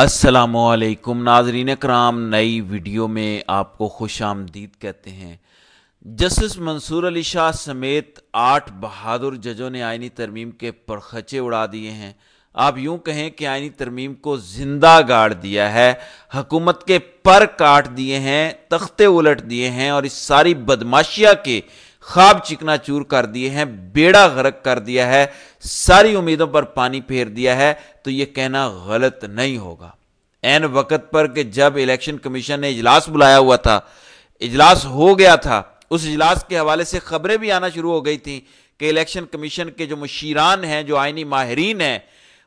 असलकुम नाजरीन कराम नई वीडियो में आपको खुश आमदीद कहते हैं जस्टिस मंसूर अली शाह समेत आठ बहादुर जजों ने आइनी तरमीम के परखचे उड़ा दिए हैं आप यूं कहें कि आइनी तरमीम को जिंदा गाड़ दिया है हकूमत के पर काट दिए हैं तख्ते उलट दिए हैं और इस सारी बदमाशिया के खाब चिकना चूर कर दिए हैं बेड़ा गर्क कर दिया है सारी उम्मीदों पर पानी फेर दिया है तो यह कहना गलत नहीं होगा एन वक्त पर कि जब इलेक्शन कमीशन ने इजलास बुलाया हुआ था इजलास हो गया था उस इजलास के हवाले से खबरें भी आना शुरू हो गई थी कि इलेक्शन कमीशन के जो मुशीरान हैं जो आइनी माहरीन हैं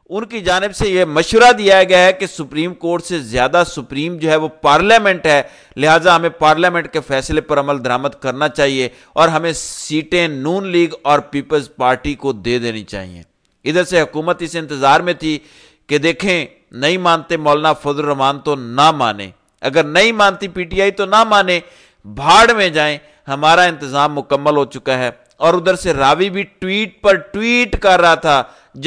उनकी जानब से यह मशवरा दिया गया है कि सुप्रीम कोर्ट से ज़्यादा सुप्रीम जो है वो पार्लियामेंट है लिहाजा हमें पार्लियामेंट के फैसले पर अमल दरामद करना चाहिए और हमें सीटें नून लीग और पीपल्स पार्टी को दे देनी चाहिए इधर से हुकूमत इस इंतज़ार में थी कि देखें नहीं मानते मौलाना रहमान तो ना माने अगर नहीं मानती पीटीआई तो ना माने भाड़ में जाएं हमारा इंतज़ाम मुकम्मल हो चुका है और उधर से रावी भी ट्वीट पर ट्वीट कर रहा था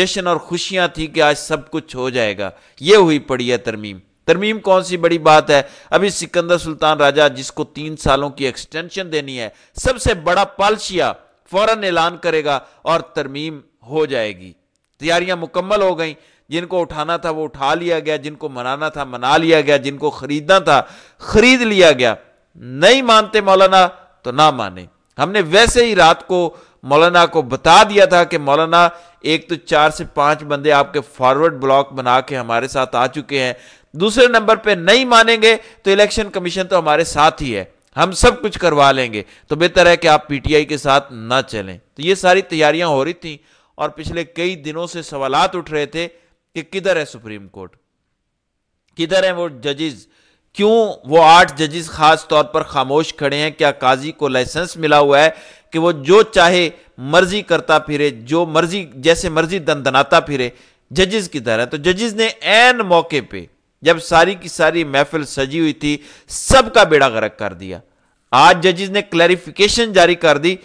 जश्न और खुशियां थी कि आज सब कुछ हो जाएगा यह हुई पड़ी है तरमीम तरमीम कौन सी बड़ी बात है अभी सिकंदर सुल्तान राजा जिसको तीन सालों की एक्सटेंशन देनी है सबसे बड़ा पालशिया फौरन ऐलान करेगा और तरमीम हो जाएगी तैयारियां मुकम्मल हो गई जिनको उठाना था वो उठा लिया गया जिनको मनाना था मना लिया गया जिनको खरीदना था खरीद लिया गया नहीं मानते मौलाना तो ना माने हमने वैसे ही रात को मौलाना को बता दिया था कि मौलाना एक तो चार से पांच बंदे आपके फॉरवर्ड ब्लॉक बना के हमारे साथ आ चुके हैं दूसरे नंबर पे नहीं मानेंगे तो इलेक्शन कमीशन तो हमारे साथ ही है हम सब कुछ करवा लेंगे तो बेहतर है कि आप पीटीआई के साथ ना चलें तो ये सारी तैयारियां हो रही थी और पिछले कई दिनों से सवालत उठ रहे थे कि किधर है सुप्रीम कोर्ट किधर है वो जजेज क्यों वो आठ जजेस खास तौर पर खामोश खड़े हैं क्या काजी को लाइसेंस मिला हुआ है कि वो जो चाहे मर्जी करता फिरे जो मर्जी जैसे मर्जी दनाता फिरे जजेस की तरह तो जजेस ने एन मौके पे जब सारी की सारी महफिल सजी हुई थी सबका बेड़ा गर्क कर दिया आज जजेस ने क्लैरिफिकेशन जारी कर दी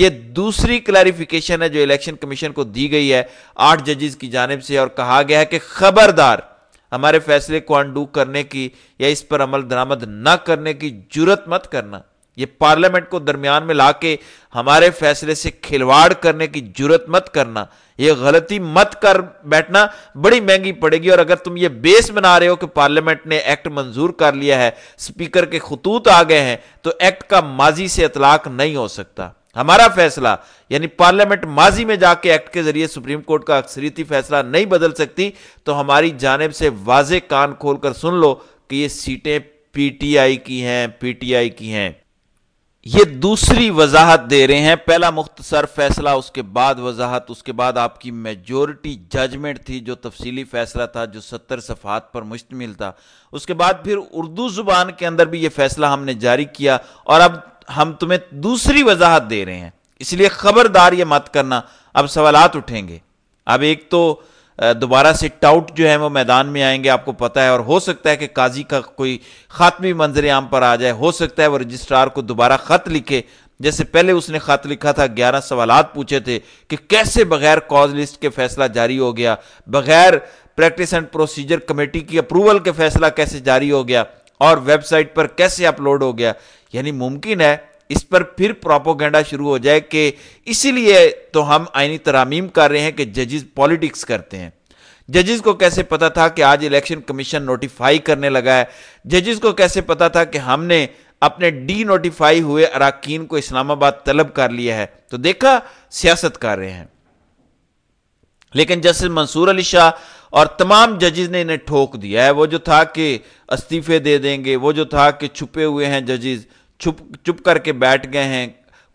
ये दूसरी क्लैरिफिकेशन है जो इलेक्शन कमीशन को दी गई है आठ जजेस की जानब से और कहा गया है कि खबरदार हमारे फैसले को अंडू करने की या इस पर अमल दरामद न करने की जरूरत मत करना ये पार्लियामेंट को दरमियान में ला के हमारे फैसले से खिलवाड़ करने की जरूरत मत करना ये गलती मत कर बैठना बड़ी महंगी पड़ेगी और अगर तुम ये बेस बना रहे हो कि पार्लियामेंट ने एक्ट मंजूर कर लिया है स्पीकर के खतूत आ गए हैं तो एक्ट का माजी से इतलाक नहीं हो सकता हमारा फैसला यानी पार्लियामेंट माजी में जाके एक्ट के जरिए सुप्रीम कोर्ट का अक्सरीती फैसला नहीं बदल सकती तो हमारी जानब से वाजे कान खोलकर सुन लो कि ये सीटें पीटीआई की हैं पीटीआई की हैं ये दूसरी वजाहत दे रहे हैं पहला मुख्तसर फैसला उसके बाद वजाहत उसके बाद आपकी मेजोरिटी जजमेंट थी जो तफसीली फैसला था जो सत्तर सफ़ात पर मुश्तमिल था उसके बाद फिर उर्दू ज़ुबान के अंदर भी ये फैसला हमने जारी किया और अब हम तुम्हें दूसरी वजाहत दे रहे हैं इसलिए खबरदार ये मत करना अब सवाल उठेंगे अब एक तो दोबारा से टाउट जो है वो मैदान में आएंगे आपको पता है और हो सकता है कि काजी का कोई खात्मी मंजर आम पर आ जाए हो सकता है वो रजिस्ट्रार को दोबारा ख़त लिखे जैसे पहले उसने ख़त लिखा था ग्यारह सवाल पूछे थे कि कैसे बगैर कॉज लिस्ट के फैसला जारी हो गया बगैर प्रैक्टिस एंड प्रोसीजर कमेटी की अप्रूवल के फैसला कैसे जारी हो गया और वेबसाइट पर कैसे अपलोड हो गया यानी मुमकिन है इस पर फिर प्रोपोगेंडा शुरू हो जाए कि इसीलिए तो हम आइनी तरामीम कर रहे हैं कि जजेस पॉलिटिक्स करते हैं जजेस को कैसे पता था कि आज इलेक्शन कमीशन नोटिफाई करने लगा है जजेस को कैसे पता था कि हमने अपने डी नोटिफाई हुए अरकान को इस्लामाबाद तलब कर लिया है तो देखा सियासत कर रहे हैं लेकिन जस्टिस मंसूर अली शाह और तमाम जजेज ने इन्हें ठोक दिया है वो जो था कि इस्तीफे दे देंगे वो जो था कि छुपे हुए हैं जजेस छुप चुप करके बैठ गए हैं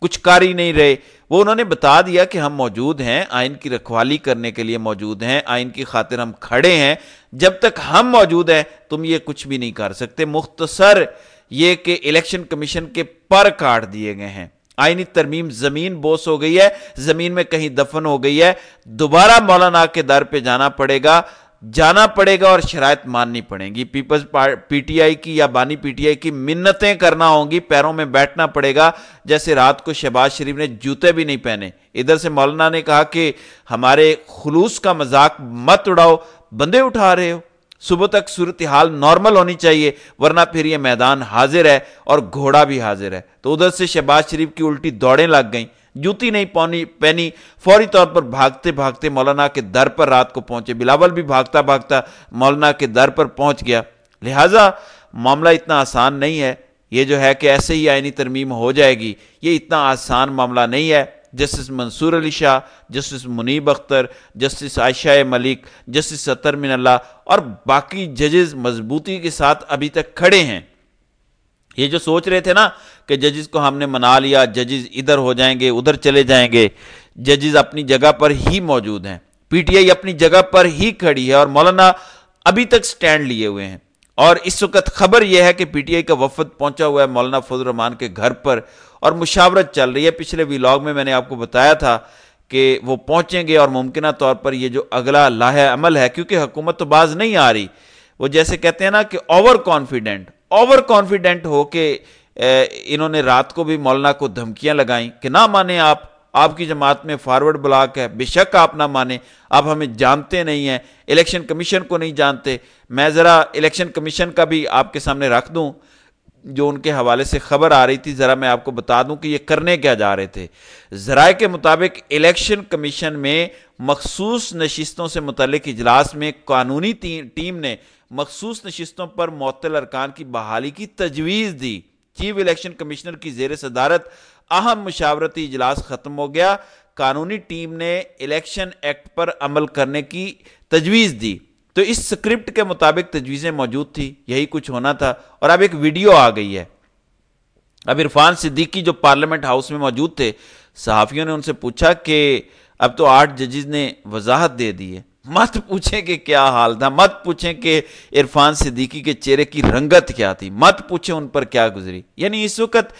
कुछ कार्य ही नहीं रहे वो उन्होंने बता दिया कि हम मौजूद हैं आइन की रखवाली करने के लिए मौजूद हैं आइन की खातिर हम खड़े हैं जब तक हम मौजूद हैं तुम ये कुछ भी नहीं कर सकते मुख्तसर ये कि इलेक्शन कमीशन के पर काट दिए गए हैं आईनी तरमीम जमीन बोस हो गई है जमीन में कहीं दफन हो गई है दोबारा मौलाना के दर पे जाना पड़ेगा जाना पड़ेगा और शरात माननी पड़ेगी पीपल्स पीटीआई की या बानी पीटीआई की मिन्नतें करना होंगी पैरों में बैठना पड़ेगा जैसे रात को शहबाज शरीफ ने जूते भी नहीं पहने इधर से मौलाना ने कहा कि हमारे खलूस का मजाक मत उड़ाओ बंदे उठा रहे हो सुबह तक सूरत हाल नॉर्मल होनी चाहिए वरना फिर ये मैदान हाजिर है और घोड़ा भी हाजिर है तो उधर से शहबाज शरीफ की उल्टी दौड़ें लग गई जूती नहीं पौनी पहनी फौरी तौर पर भागते भागते मौलाना के दर पर रात को पहुंचे बिलावल भी भागता भागता मौलाना के दर पर पहुंच गया लिहाजा मामला इतना आसान नहीं है ये जो है कि ऐसे ही आईनी तरमीम हो जाएगी ये इतना आसान मामला नहीं है Justice Mansoor Ali Shah Justice Munib Akhtar Justice Ayesha Malik Justice Athar Minallah और बाकी जजेस मजबूती के साथ अभी तक खड़े हैं ये जो सोच रहे थे ना कि जजेस को हमने मना लिया जजेस इधर हो जाएंगे उधर चले जाएंगे जजेस अपनी जगह पर ही मौजूद हैं पीटीआई अपनी जगह पर ही खड़ी है और मौलाना अभी तक स्टैंड लिए हुए हैं और इस वक्त खबर यह है कि पीटीआई का वफद पहुंचा हुआ है मौलाना फजल रहमान के घर पर और मुशावरत चल रही है पिछले व्लॉग में मैंने आपको बताया था कि वो पहुँचेंगे और मुमकिन तौर पर ये जो अगला लाह अमल है क्योंकि हुकूमत तो बाज नहीं आ रही वो जैसे कहते हैं ना कि ओवर कॉन्फिडेंट ओवर कॉन्फिडेंट हो के इन्होंने रात को भी मौलाना को धमकियां लगाई कि ना माने आप आपकी जमात में फॉरवर्ड ब्लॉक है बेशक आप ना माने आप हमें जानते नहीं हैं इलेक्शन कमीशन को नहीं जानते मैं ज़रा इलेक्शन कमीशन का भी आपके सामने रख दूं जो उनके हवाले से खबर आ रही थी ज़रा मैं आपको बता दूं कि ये करने क्या जा रहे थे ज़राए के मुताबिक इलेक्शन कमीशन में मखसूस नशस्तों से मुतल इजलास में कानूनी टीम ने मखसूस नशस्तों पर मअतल अरकान की बहाली की तजवीज़ दी चीफ इलेक्शन कमिश्नर की जेर सदारत अहम मशावरती इजलास ख़त्म हो गया कानूनी टीम ने इलेक्शन एक्ट पर अमल करने की तजवीज़ दी तो इस स्क्रिप्ट के मुताबिक तजवीज़ें मौजूद थी यही कुछ होना था और अब एक वीडियो आ गई है अब इरफान सिद्दीकी जो पार्लियामेंट हाउस में मौजूद थे सहाफ़ियों ने उनसे पूछा कि अब तो आठ जजेज ने वजाहत दे दी है मत पूछें कि क्या हाल था मत पूछें कि इरफान सिद्दीकी के चेहरे की रंगत क्या थी मत पूछें उन पर क्या गुजरी यानी इस वक्त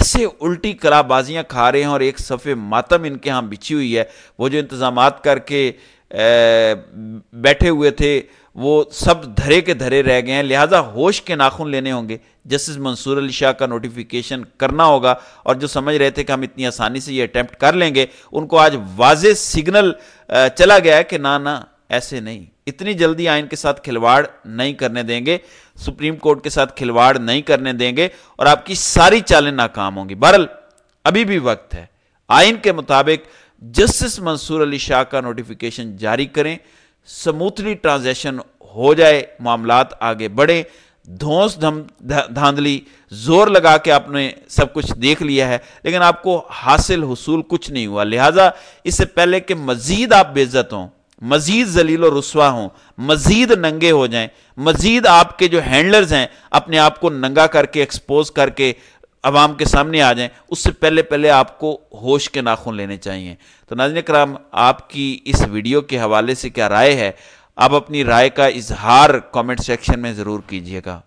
ऐसे उल्टी कलाबाजियां खा रहे हैं और एक सफ़े मातम इनके यहाँ बिछी हुई है वो जो इंतजाम करके बैठे हुए थे वो सब धरे के धरे रह गए हैं लिहाजा होश के नाखून लेने होंगे जस्टिस मंसूर अली शाह का नोटिफिकेशन करना होगा और जो समझ रहे थे कि हम इतनी आसानी से ये अटैम्प्ट कर लेंगे उनको आज वाज सिग्नल चला गया है कि ना ना ऐसे नहीं इतनी जल्दी आइन के साथ खिलवाड़ नहीं करने देंगे सुप्रीम कोर्ट के साथ खिलवाड़ नहीं करने देंगे और आपकी सारी चालें नाकाम होंगी बहरल अभी भी वक्त है आइन के मुताबिक जस्टिस मंसूर अली शाह का नोटिफिकेशन जारी करें स्मूथली ट्रांजेक्शन हो जाए मामलात आगे बढ़े धोस धम धांधली जोर लगा के आपने सब कुछ देख लिया है लेकिन आपको हासिल हसूल कुछ नहीं हुआ लिहाजा इससे पहले कि मजीद आप बेज़त हों मजीद जलील और रसवा हों मजीद नंगे हो जाएं मजीद आपके जो हैंडलर्स हैं अपने आप को नंगा करके एक्सपोज करके आवाम के सामने आ जाएं उससे पहले पहले आपको होश के नाखून लेने चाहिए तो नाजन कराम आपकी इस वीडियो के हवाले से क्या राय है आप अपनी राय का इजहार कमेंट सेक्शन में ज़रूर कीजिएगा